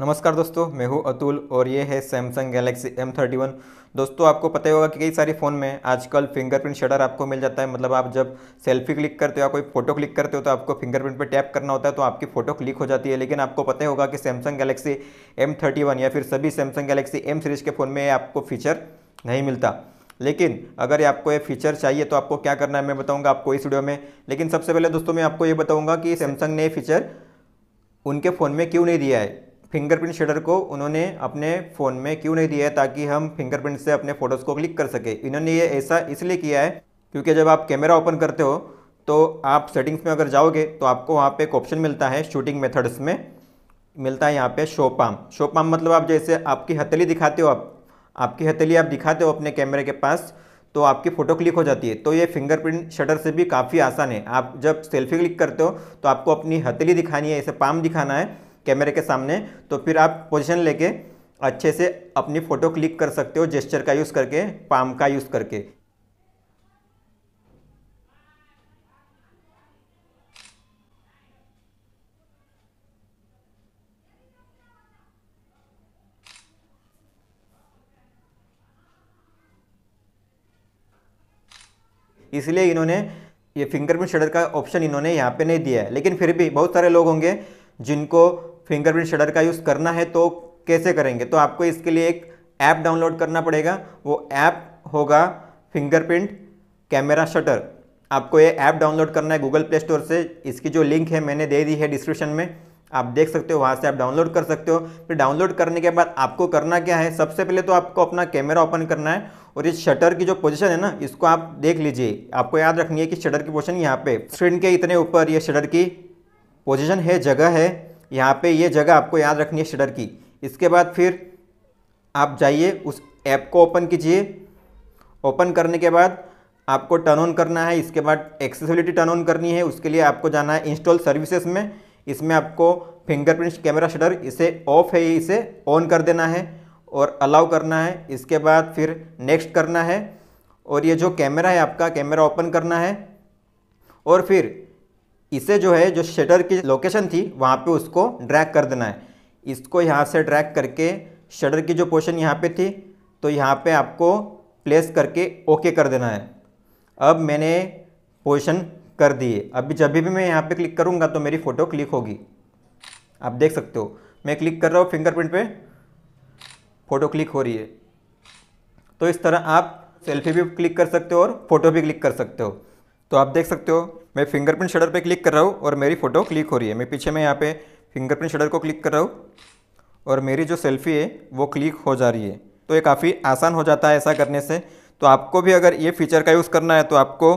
नमस्कार दोस्तों मैं हूं अतुल और ये है Samsung Galaxy M thirty one दोस्तों आपको पता होगा कि कई सारे फ़ोन में आजकल फिंगरप्रिंट शटर आपको मिल जाता है मतलब आप जब सेल्फी क्लिक करते हो या कोई फोटो क्लिक करते हो तो आपको फिंगरप्रिंट पे टैप करना होता है तो आपकी फ़ोटो क्लिक हो जाती है लेकिन आपको पता होगा कि Samsung Galaxy M thirty one या फिर सभी सैमसंग गैलेक्सी एम सीरीज़ के फ़ोन में आपको फीचर नहीं मिलता लेकिन अगर आपको ये फीचर चाहिए तो आपको क्या करना है मैं बताऊँगा आपको इस वीडियो में लेकिन सबसे पहले दोस्तों मैं आपको ये बताऊँगा कि सैमसंग ने फीचर उनके फ़ोन में क्यों नहीं दिया है फिंगरप्रिंट शेडर को उन्होंने अपने फ़ोन में क्यों नहीं दिया है ताकि हम फिंगरप्रिंट से अपने फ़ोटोज़ को क्लिक कर सके इन्होंने ये ऐसा इसलिए किया है क्योंकि जब आप कैमरा ओपन करते हो तो आप सेटिंग्स में अगर जाओगे तो आपको वहाँ पे एक ऑप्शन मिलता है शूटिंग मेथड्स में मिलता है यहाँ पे शो पाम शो पाम मतलब आप जैसे आपकी हथेली दिखाते हो आप आपकी हथेली आप दिखाते हो अपने कैमरे के पास तो आपकी फ़ोटो क्लिक हो जाती है तो ये फिंगरप्रिंट शटर से भी काफ़ी आसान है आप जब सेल्फी क्लिक करते हो तो आपको अपनी हथेली दिखानी है ऐसे पाम दिखाना है कैमरे के सामने तो फिर आप पोजिशन लेके अच्छे से अपनी फ़ोटो क्लिक कर सकते हो जेस्चर का यूज़ करके पाम का यूज़ करके इसलिए इन्होंने ये फिंगरप्रिंट शटर का ऑप्शन इन्होंने यहाँ पे नहीं दिया है लेकिन फिर भी बहुत सारे लोग होंगे जिनको फिंगरप्रिंट शटर का यूज़ करना है तो कैसे करेंगे तो आपको इसके लिए एक ऐप डाउनलोड करना पड़ेगा वो ऐप होगा फिंगरप्रिंट कैमरा शटर आपको ये ऐप डाउनलोड करना है गूगल प्ले स्टोर से इसकी जो लिंक है मैंने दे दी है डिस्क्रिप्शन में आप देख सकते हो वहाँ से आप डाउनलोड कर सकते हो फिर डाउनलोड करने के बाद आपको करना क्या है सबसे पहले तो आपको अपना कैमरा ओपन करना है और इस शटर की जो पोजीशन है ना इसको आप देख लीजिए आपको याद रखनी है कि शटर की पोजीशन यहाँ पे स्क्रीन के इतने ऊपर ये शटर की पोजिशन है जगह है यहाँ पे ये जगह आपको याद रखनी है शटर की इसके बाद फिर आप जाइए उस ऐप को ओपन कीजिए ओपन करने के बाद आपको टर्न ऑन करना है इसके बाद एक्सेसिबिलिटी टर्न ऑन करनी है उसके लिए आपको जाना है इंस्टॉल सर्विसेज में इसमें आपको फिंगरप्रिंट कैमरा शटर इसे ऑफ है इसे ऑन कर देना है और अलाउ करना है इसके बाद फिर नेक्स्ट करना है और ये जो कैमरा है आपका कैमरा ओपन करना है और फिर इसे जो है जो शटर की लोकेशन थी वहाँ पे उसको ड्रैग कर देना है इसको यहाँ से ड्रैग करके शटर की जो पोर्शन यहाँ पे थी तो यहाँ पे आपको प्लेस करके ओके कर देना है अब मैंने पोर्शन कर दिए अभी जब भी मैं यहाँ पे क्लिक करूँगा तो मेरी फ़ोटो क्लिक होगी आप देख सकते हो मैं क्लिक कर रहा हूँ फिंगरप्रिंट पर फ़ोटो क्लिक हो रही है तो इस तरह आप सेल्फी भी क्लिक कर सकते हो और फ़ोटो भी क्लिक कर सकते हो तो आप देख सकते हो मैं फिंगरप्रिंट शटर पे क्लिक कर रहा हूँ और मेरी फ़ोटो क्लिक हो रही है मैं पीछे में यहाँ पे फिंगरप्रिंट शटर को क्लिक कर रहा हूँ और मेरी जो सेल्फ़ी है वो क्लिक हो जा रही है तो ये काफ़ी आसान हो जाता है ऐसा करने से तो आपको भी अगर ये फीचर का यूज़ करना है तो आपको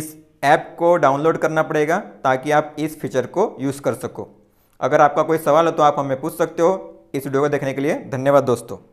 इस ऐप को डाउनलोड करना पड़ेगा ताकि आप इस फीचर को यूज़ कर सको अगर आपका कोई सवाल हो तो आप हमें पूछ सकते हो इस वीडियो को देखने के लिए धन्यवाद दोस्तों